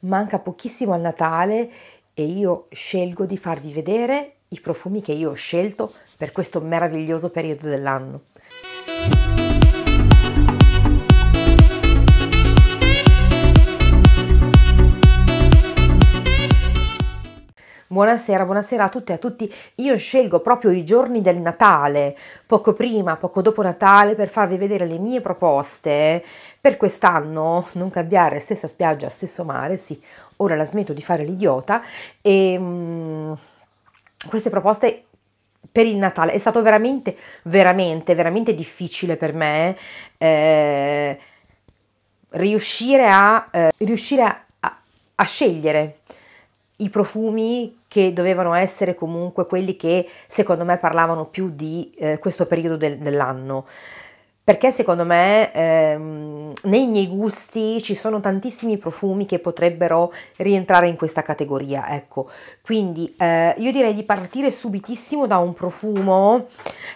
Manca pochissimo al Natale e io scelgo di farvi vedere i profumi che io ho scelto per questo meraviglioso periodo dell'anno. Buonasera, buonasera a tutte e a tutti. Io scelgo proprio i giorni del Natale, poco prima, poco dopo Natale, per farvi vedere le mie proposte per quest'anno. Non cambiare stessa spiaggia, stesso mare, sì, ora la smetto di fare l'idiota. E ehm, mh, queste proposte per il Natale è stato veramente, veramente, veramente difficile per me eh, riuscire a, eh, riuscire a, a, a scegliere i profumi che dovevano essere comunque quelli che secondo me parlavano più di eh, questo periodo del, dell'anno. Perché secondo me ehm, nei miei gusti ci sono tantissimi profumi che potrebbero rientrare in questa categoria, ecco. Quindi eh, io direi di partire subitissimo da un profumo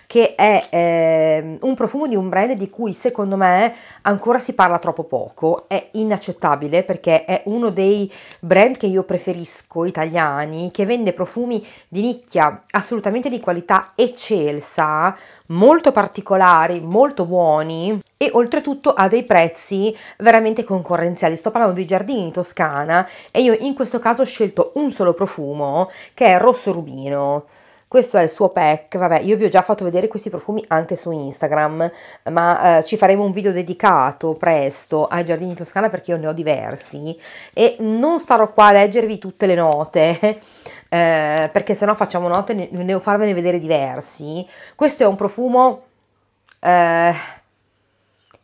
che è eh, un profumo di un brand di cui secondo me ancora si parla troppo poco, è inaccettabile perché è uno dei brand che io preferisco italiani, che vende profumi di nicchia, assolutamente di qualità eccelsa, molto particolari, molto buoni e oltretutto ha dei prezzi veramente concorrenziali. Sto parlando di giardini in Toscana e io in questo caso ho scelto un solo profumo che è rosso rubino. Questo è il suo pack, vabbè io vi ho già fatto vedere questi profumi anche su Instagram, ma eh, ci faremo un video dedicato presto ai giardini Toscana perché io ne ho diversi e non starò qua a leggervi tutte le note eh, perché sennò facciamo note, ne devo farvene vedere diversi. Questo è un profumo... Eh,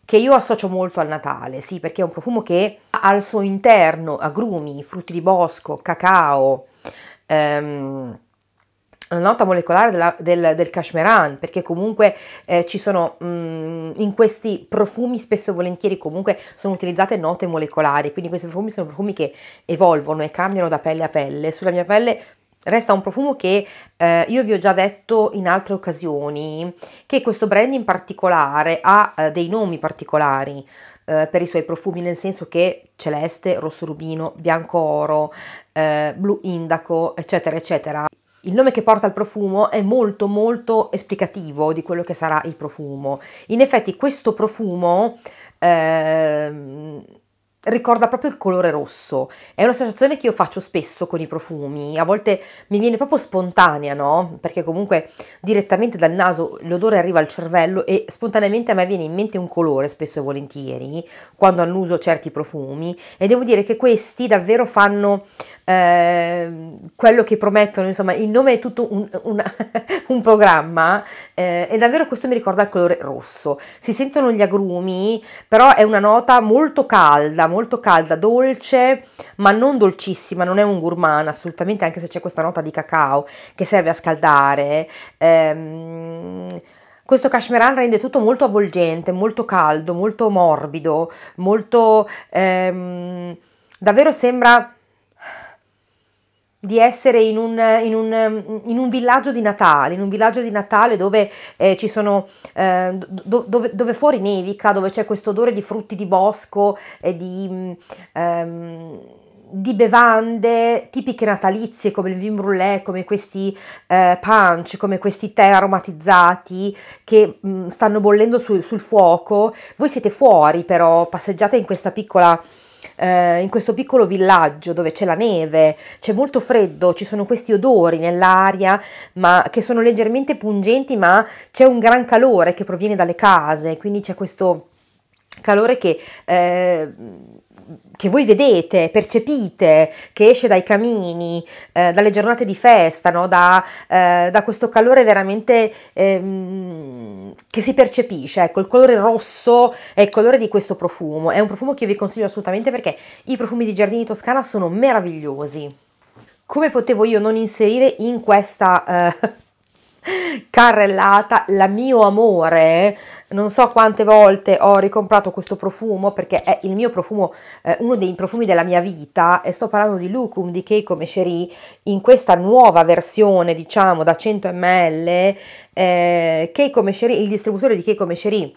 che io associo molto al Natale, sì, perché è un profumo che ha al suo interno agrumi, frutti di bosco, cacao, ehm, la nota molecolare della, del, del cashmeran, perché comunque eh, ci sono mh, mm, in questi profumi spesso e volentieri comunque sono utilizzate note molecolari, quindi questi profumi sono profumi che evolvono e cambiano da pelle a pelle. Sulla mia pelle Resta un profumo che eh, io vi ho già detto in altre occasioni, che questo brand in particolare ha eh, dei nomi particolari eh, per i suoi profumi, nel senso che celeste, rosso rubino, bianco oro, eh, blu indaco, eccetera, eccetera. Il nome che porta il profumo è molto molto esplicativo di quello che sarà il profumo. In effetti questo profumo ehm, ricorda proprio il colore rosso. È un'associazione che io faccio spesso con i profumi, a volte mi viene proprio spontanea, no? Perché comunque direttamente dal naso l'odore arriva al cervello e spontaneamente a me viene in mente un colore spesso e volentieri quando annuso certi profumi e devo dire che questi davvero fanno Ehm, quello che promettono, insomma, il nome è tutto un, un, un programma eh, e davvero questo mi ricorda il colore rosso. Si sentono gli agrumi, però è una nota molto calda, molto calda, dolce, ma non dolcissima, non è un gourmand assolutamente, anche se c'è questa nota di cacao che serve a scaldare. Ehm, questo cashmeran rende tutto molto avvolgente, molto caldo, molto morbido, molto... Ehm, davvero sembra di essere in un, in, un, in un, villaggio di Natale, in un villaggio di Natale dove eh, ci sono, eh, do, dove, dove, fuori nevica, dove c'è questo odore di frutti di bosco, e di, mm, ehm, di, bevande tipiche natalizie come il vin brûlé, come questi eh, punch, come questi tè aromatizzati che mh, mm, stanno bollendo su, sul fuoco. Voi siete fuori però, passeggiate in questa piccola eh, in questo piccolo villaggio dove c'è la neve, c'è molto freddo, ci sono questi odori nell'aria ma, che sono leggermente pungenti, ma c'è un gran calore che proviene dalle case, quindi c'è questo calore che... Eh, che voi vedete, percepite, che esce dai camini, eh, dalle giornate di festa, no? da, eh, da, questo calore veramente ehm, che si percepisce, ecco, il colore rosso è il colore di questo profumo, è un profumo che io vi consiglio assolutamente perché i profumi di Giardini Toscana sono meravigliosi. Come potevo io non inserire in questa eh, carrellata la mio amore non so quante volte ho ricomprato questo profumo perché è il mio profumo eh, uno dei profumi della mia vita e sto parlando di Lucum di Keiko Mechery in questa nuova versione diciamo da 100 ml eh, Keiko Mechery il distributore di Keiko Mechery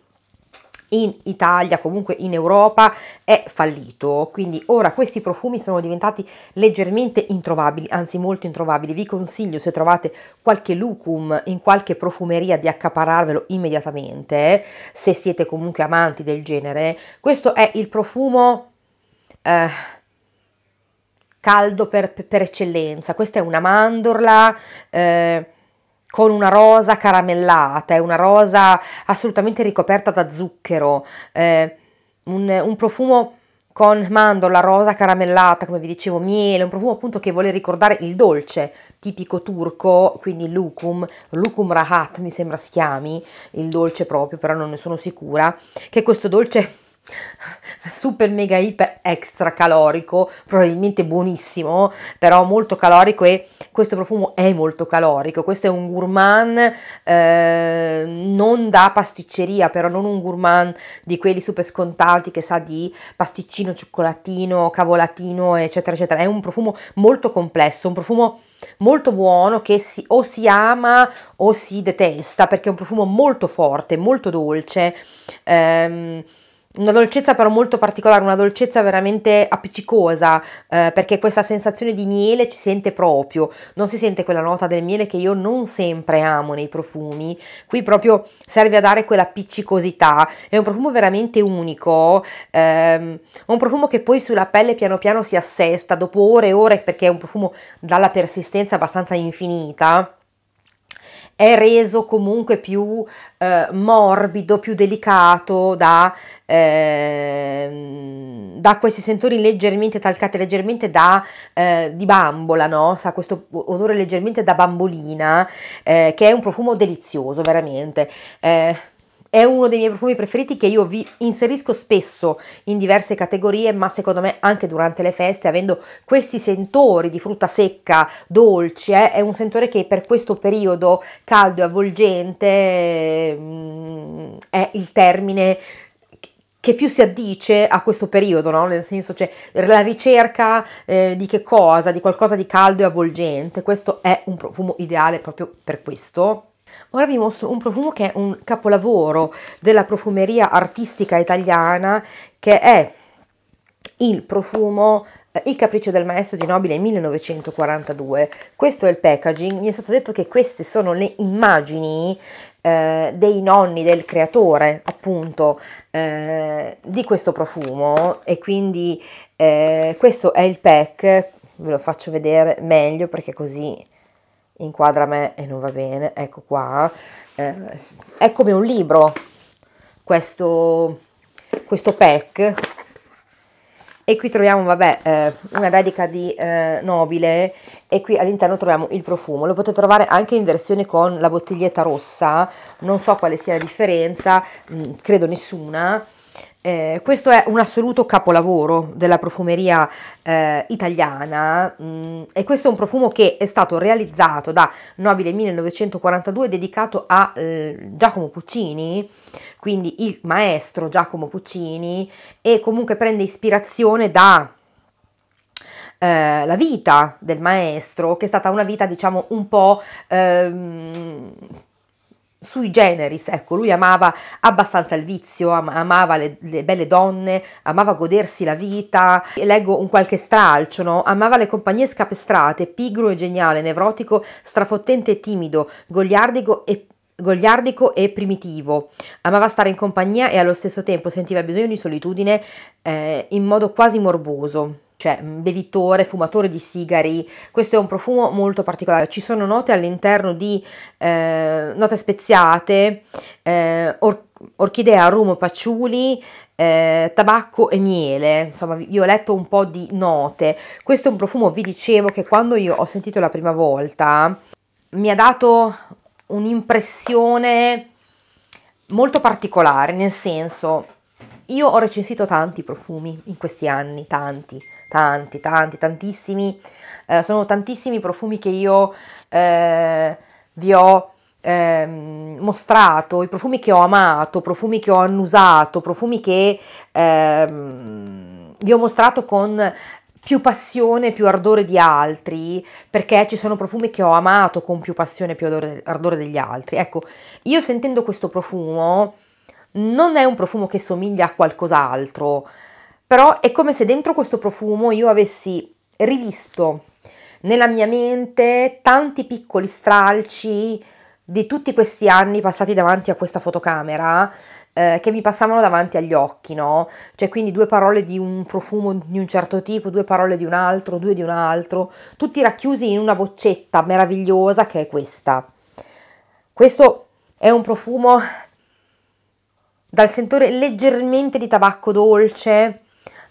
in Italia, comunque in Europa, è fallito. Quindi ora questi profumi sono diventati leggermente introvabili, anzi molto introvabili. Vi consiglio se trovate qualche lucum in qualche profumeria di accapararvelo immediatamente, eh, se siete comunque amanti del genere. Questo è il profumo... Eh, caldo per, per, eccellenza questa è una mandorla eh, con una rosa caramellata, è una rosa assolutamente ricoperta da zucchero, eh, un, un, profumo con mandorla, rosa caramellata, come vi dicevo, miele, un profumo appunto che vuole ricordare il dolce tipico turco, quindi lukum, lukum rahat mi sembra si chiami, il dolce proprio, però non ne sono sicura, che questo dolce super mega iper extra calorico, probabilmente buonissimo, però molto calorico e questo profumo è molto calorico. Questo è un gourmand eh, non da pasticceria, però non un gourmand di quelli super scontati che sa di pasticcino, cioccolatino, cavolatino, eccetera, eccetera. È un profumo molto complesso, un profumo molto buono che si, o si ama o si detesta perché è un profumo molto forte, molto dolce. Ehm, una dolcezza però molto particolare, una dolcezza veramente appiccicosa, eh, perché questa sensazione di miele ci sente proprio, non si sente quella nota del miele che io non sempre amo nei profumi, qui proprio serve a dare quella appiccicosità, è un profumo veramente unico, ehm, un profumo che poi sulla pelle piano piano si assesta dopo ore e ore perché è un profumo dalla persistenza abbastanza infinita, è reso comunque più eh, morbido, più delicato da, eh, da, questi sentori leggermente talcati, leggermente da eh, di bambola, no? Sa questo odore leggermente da bambolina, eh, che è un profumo delizioso veramente. Eh, è uno dei miei profumi preferiti che io vi inserisco spesso in diverse categorie, ma secondo me anche durante le feste, avendo questi sentori di frutta secca, dolce, eh, è un sentore che per questo periodo caldo e avvolgente mm, è il termine che più si addice a questo periodo, no? nel senso c'è cioè, la ricerca eh, di che cosa, di qualcosa di caldo e avvolgente, questo è un profumo ideale proprio per questo, Ora vi mostro un profumo che è un capolavoro della profumeria artistica italiana che è il profumo eh, il capriccio del maestro di Nobile 1942. Questo è il packaging. Mi è stato detto che queste sono le immagini eh, dei nonni del creatore, appunto, eh, di questo profumo. E quindi eh, questo è il pack. Ve lo faccio vedere meglio perché così inquadra me e non va bene, ecco qua, eh, è come un libro questo, questo pack e qui troviamo vabbè eh, una dedica di eh, nobile e qui all'interno troviamo il profumo lo potete trovare anche in versione con la bottiglietta rossa non so quale sia la differenza mh, mm, credo nessuna eh, questo è un assoluto capolavoro della profumeria eh, italiana mh, mm, e questo è un profumo che è stato realizzato da Nobile 1942 dedicato a eh, Giacomo Puccini, quindi il maestro Giacomo Puccini e comunque prende ispirazione da eh, la vita del maestro che è stata una vita diciamo un po' ehm, sui generis, ecco, lui amava abbastanza il vizio, am amava le, le, belle donne, amava godersi la vita, leggo un qualche stralcio, no? Amava le compagnie scapestrate, pigro e geniale, nevrotico, strafottente e timido, goliardico e gogliardico e primitivo. Amava stare in compagnia e allo stesso tempo sentiva il bisogno di solitudine eh, in modo quasi morboso cioè mm, bevitore, fumatore di sigari. Questo è un profumo molto particolare. Ci sono note all'interno di eh, note speziate, eh, or- orchidea, rumo, paciuli, eh, tabacco e miele. Insomma, io ho letto un po' di note. Questo è un profumo, vi dicevo, che quando io ho sentito la prima volta mi ha dato un'impressione molto particolare, nel senso io ho recensito tanti profumi in questi anni, tanti, tanti, tanti, tantissimi. Eh, sono tantissimi profumi che io eh, vi ho eh, mostrato, i profumi che ho amato, profumi che ho annusato, profumi che ehm, vi ho mostrato con più passione, più ardore di altri, perché ci sono profumi che ho amato con più passione, più ardore degli altri. Ecco, io sentendo questo profumo non è un profumo che somiglia a qualcos'altro, però è come se dentro questo profumo io avessi rivisto nella mia mente tanti piccoli stralci di tutti questi anni passati davanti a questa fotocamera eh, che mi passavano davanti agli occhi, no? Cioè quindi due parole di un profumo di un certo tipo, due parole di un altro, due di un altro, tutti racchiusi in una boccetta meravigliosa che è questa. Questo è un profumo dal sentore leggermente di tabacco dolce,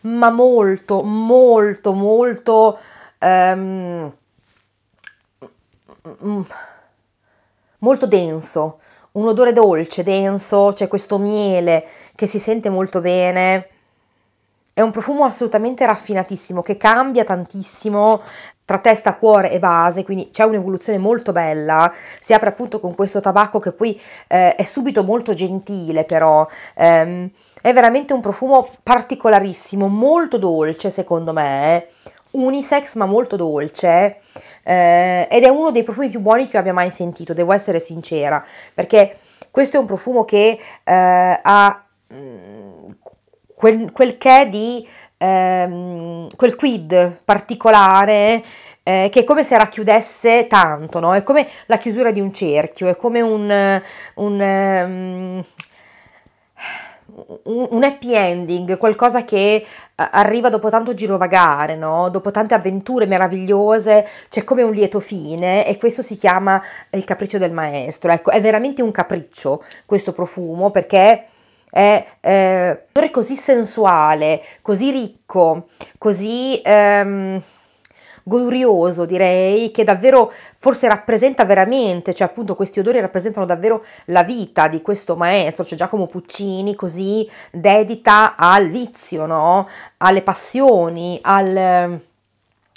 ma molto, molto, molto... Um, molto denso, un odore dolce, denso, c'è questo miele che si sente molto bene. È un profumo assolutamente raffinatissimo che cambia tantissimo tra testa, cuore e base, quindi c'è un'evoluzione molto bella, si apre appunto con questo tabacco che poi eh, è subito molto gentile però, ehm, è veramente un profumo particolarissimo, molto dolce secondo me, eh. unisex ma molto dolce eh, ed è uno dei profumi più buoni che io abbia mai sentito, devo essere sincera, perché questo è un profumo che eh, ha mm, quel, quel che di ehm, quel quid particolare eh, che è come se racchiudesse tanto, no? è come la chiusura di un cerchio, è come un, un, um, un happy ending, qualcosa che eh, arriva dopo tanto girovagare, no? dopo tante avventure meravigliose, c'è come un lieto fine e questo si chiama il capriccio del maestro. Ecco, è veramente un capriccio questo profumo perché è eh, così sensuale, così ricco, così ehm, glorioso direi, che davvero forse rappresenta veramente, cioè appunto questi odori rappresentano davvero la vita di questo maestro, cioè Giacomo Puccini così dedita al vizio, no? alle passioni, al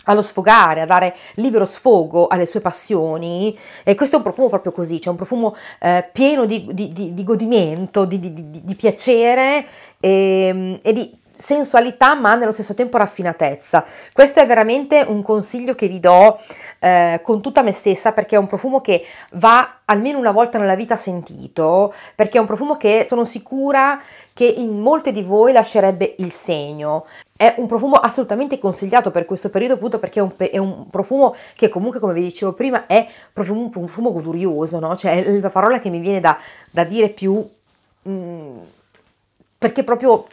allo sfogare, a dare libero sfogo alle sue passioni e questo è un profumo proprio così, cioè un profumo eh, pieno di, di, di, di, godimento, di, piacere e, ehm, e di sensualità ma nello stesso tempo raffinatezza. Questo è veramente un consiglio che vi do eh, con tutta me stessa perché è un profumo che va almeno una volta nella vita sentito, perché è un profumo che sono sicura che in molte di voi lascerebbe il segno. È un profumo assolutamente consigliato per questo periodo, appunto perché è un, è un profumo che comunque, come vi dicevo prima, è proprio un profumo godurioso, no? Cioè, è la parola che mi viene da, da dire più... Mh, mm, perché proprio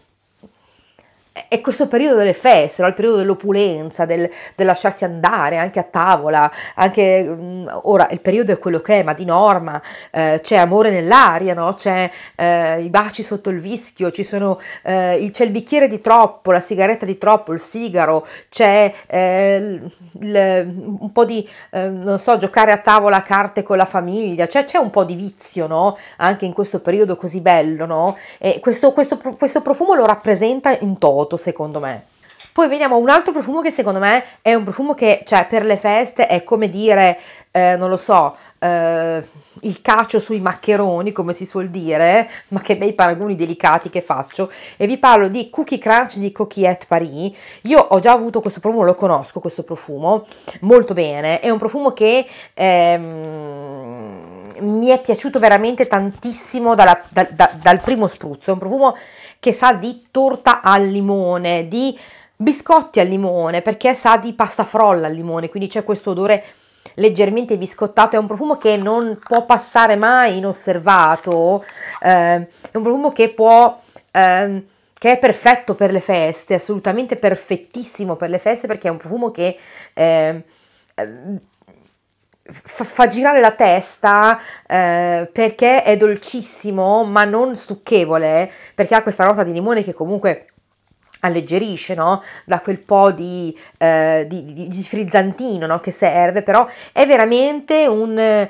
è questo periodo delle feste, no? il periodo dell'opulenza, del, del, lasciarsi andare anche a tavola, anche mm, ora il periodo è quello che è, ma di norma eh, c'è amore nell'aria, no? c'è eh, i baci sotto il vischio, sono, eh, il, c'è il bicchiere di troppo, la sigaretta di troppo, il sigaro, c'è il, eh, il, un po' di, eh, non so, giocare a tavola a carte con la famiglia, cioè, c'è un po' di vizio no? anche in questo periodo così bello, questo, questo, questo profumo lo rappresenta in toto vuoto, secondo me. Poi veniamo a un altro profumo che secondo me è un profumo che, cioè, per le feste è come dire, eh, non lo so, eh, il cacio sui maccheroni, come si suol dire, ma che bei paragoni delicati che faccio. E vi parlo di Cookie Crunch di Coquillette Paris. Io ho già avuto questo profumo, lo conosco questo profumo molto bene. È un profumo che... Ehm, mi è piaciuto veramente tantissimo dalla, da, da, dal primo spruzzo, è un profumo che sa di torta al limone, di biscotti al limone, perché sa di pasta frolla al limone, quindi c'è questo odore leggermente biscottato, è un profumo che non può passare mai inosservato, eh, è un profumo che può... Eh, che è perfetto per le feste, assolutamente perfettissimo per le feste perché è un profumo che eh, fa, fa girare la testa eh, perché è dolcissimo ma non stucchevole, perché ha questa nota di limone che comunque alleggerisce, no? Da quel po' di, eh, di, di, frizzantino no? che serve, però è veramente un,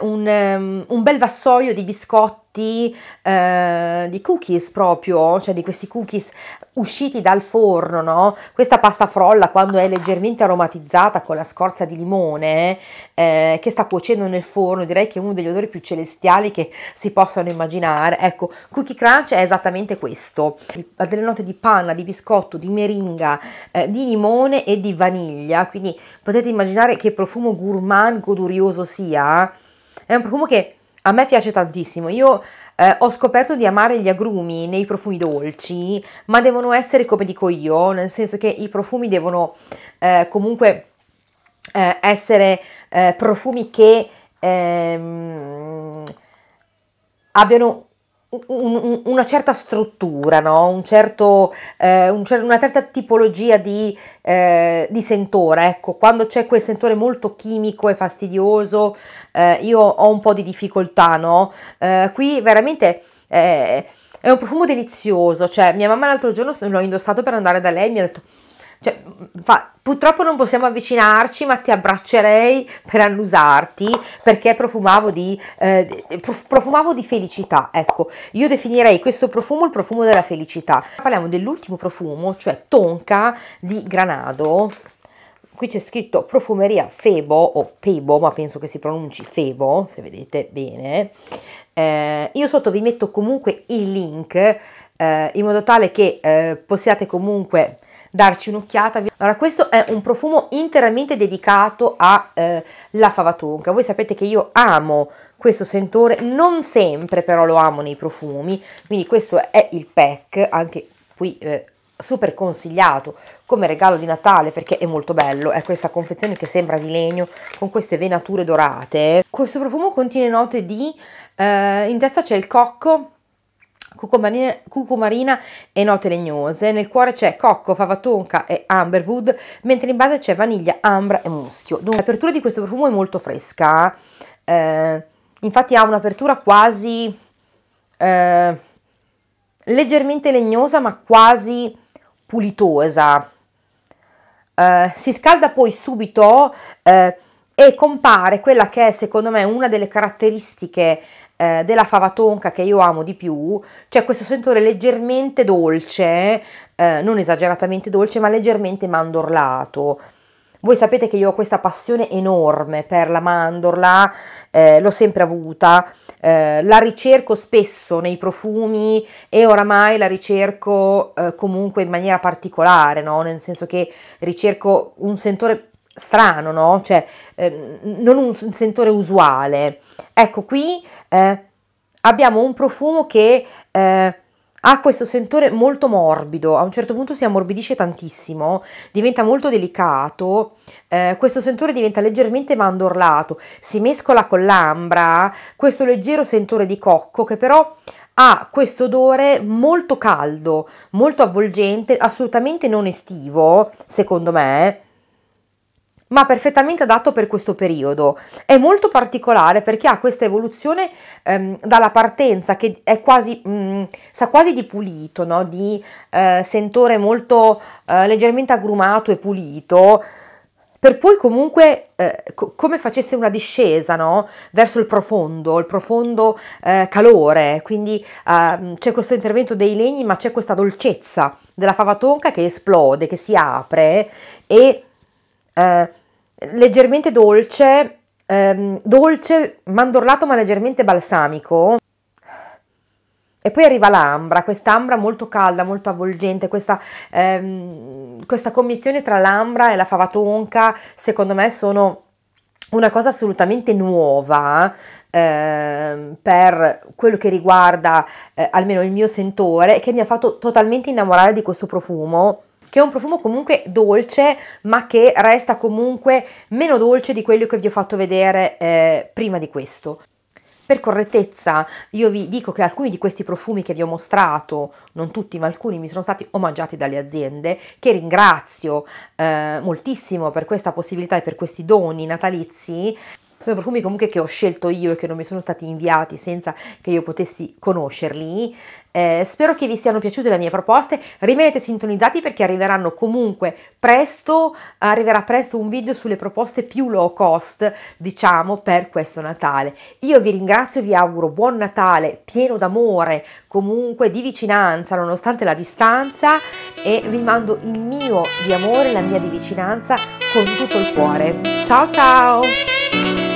un, ehm, un bel vassoio di biscotti di, eh, di, cookies proprio, cioè di questi cookies usciti dal forno, no? Questa pasta frolla quando è leggermente aromatizzata con la scorza di limone eh, che sta cuocendo nel forno, direi che è uno degli odori più celestiali che si possano immaginare. Ecco, Cookie Crunch è esattamente questo, ha delle note di panna, di biscotto, di meringa, eh, di limone e di vaniglia, quindi potete immaginare che profumo gourmand godurioso sia. Eh? È un profumo che a me piace tantissimo, io eh, ho scoperto di amare gli agrumi nei profumi dolci, ma devono essere come dico io, nel senso che i profumi devono eh, comunque eh, essere eh, profumi che ehm, abbiano un, una certa struttura, no? un certo, eh, un, una certa tipologia di, eh, di, sentore. Ecco, quando c'è quel sentore molto chimico e fastidioso, eh, io ho un po' di difficoltà. No? Eh, qui veramente eh, è un profumo delizioso. Cioè, mia mamma l'altro giorno l'ho indossato per andare da lei e mi ha detto cioè, fa, purtroppo non possiamo avvicinarci, ma ti abbraccerei per annusarti perché profumavo di, eh, profumavo di felicità. Ecco, io definirei questo profumo il profumo della felicità. Parliamo dell'ultimo profumo, cioè Tonka di Granado. Qui c'è scritto profumeria Febo o Pebo, ma penso che si pronunci Febo, se vedete bene. Eh, io sotto vi metto comunque il link eh, in modo tale che eh, possiate comunque darci un'occhiata. Allora questo è un profumo interamente dedicato alla eh, fava tonka, voi sapete che io amo questo sentore, non sempre però lo amo nei profumi, quindi questo è il pack, anche qui eh, super consigliato come regalo di Natale perché è molto bello, è questa confezione che sembra di legno con queste venature dorate. Questo profumo contiene note di, eh, in testa c'è il cocco, Cucumarina, e note legnose, nel cuore c'è cocco, fava tonka e amberwood, mentre in base c'è vaniglia, ambra e muschio. Dunque, l'apertura di questo profumo è molto fresca, eh, infatti ha un'apertura quasi eh, leggermente legnosa ma quasi pulitosa. Eh, si scalda poi subito eh, e compare quella che è secondo me una delle caratteristiche eh, della fava tonka che io amo di più, c'è questo sentore leggermente dolce, eh, non esageratamente dolce, ma leggermente mandorlato. Voi sapete che io ho questa passione enorme per la mandorla, eh, l'ho sempre avuta, eh, la ricerco spesso nei profumi e oramai la ricerco eh, comunque in maniera particolare, no? nel senso che ricerco un sentore strano, no? Cioè, eh, non un sentore usuale. Ecco, qui eh, abbiamo un profumo che eh, ha questo sentore molto morbido, a un certo punto si ammorbidisce tantissimo, diventa molto delicato, eh, questo sentore diventa leggermente mandorlato, si mescola con l'ambra, questo leggero sentore di cocco che però ha questo odore molto caldo, molto avvolgente, assolutamente non estivo, secondo me, ma perfettamente adatto per questo periodo. È molto particolare perché ha questa evoluzione ehm, dalla partenza che è quasi, mh, mm, sa quasi di pulito, no? di eh, sentore molto eh, leggermente agrumato e pulito, per poi comunque eh, co- come facesse una discesa no? verso il profondo, il profondo eh, calore, quindi ehm, c'è questo intervento dei legni ma c'è questa dolcezza della fava tonca che esplode, che si apre e eh, leggermente dolce, ehm, dolce, mandorlato ma leggermente balsamico. E poi arriva l'ambra, quest'ambra molto calda, molto avvolgente, questa, ehm, questa commissione tra l'ambra e la fava tonca, secondo me sono una cosa assolutamente nuova eh, per quello che riguarda eh, almeno il mio sentore, che mi ha fatto totalmente innamorare di questo profumo che è un profumo comunque dolce ma che resta comunque meno dolce di quello che vi ho fatto vedere eh, prima di questo. Per correttezza io vi dico che alcuni di questi profumi che vi ho mostrato, non tutti ma alcuni, mi sono stati omaggiati dalle aziende, che ringrazio eh, moltissimo per questa possibilità e per questi doni natalizi sono profumi comunque che ho scelto io e che non mi sono stati inviati senza che io potessi conoscerli. Eh, spero che vi siano piaciute le mie proposte, rimanete sintonizzati perché arriveranno comunque presto, arriverà presto un video sulle proposte più low cost, diciamo, per questo Natale. Io vi ringrazio, vi auguro buon Natale, pieno d'amore, comunque di vicinanza, nonostante la distanza, e vi mando il mio di amore, la mia di vicinanza con tutto il cuore. Ciao ciao!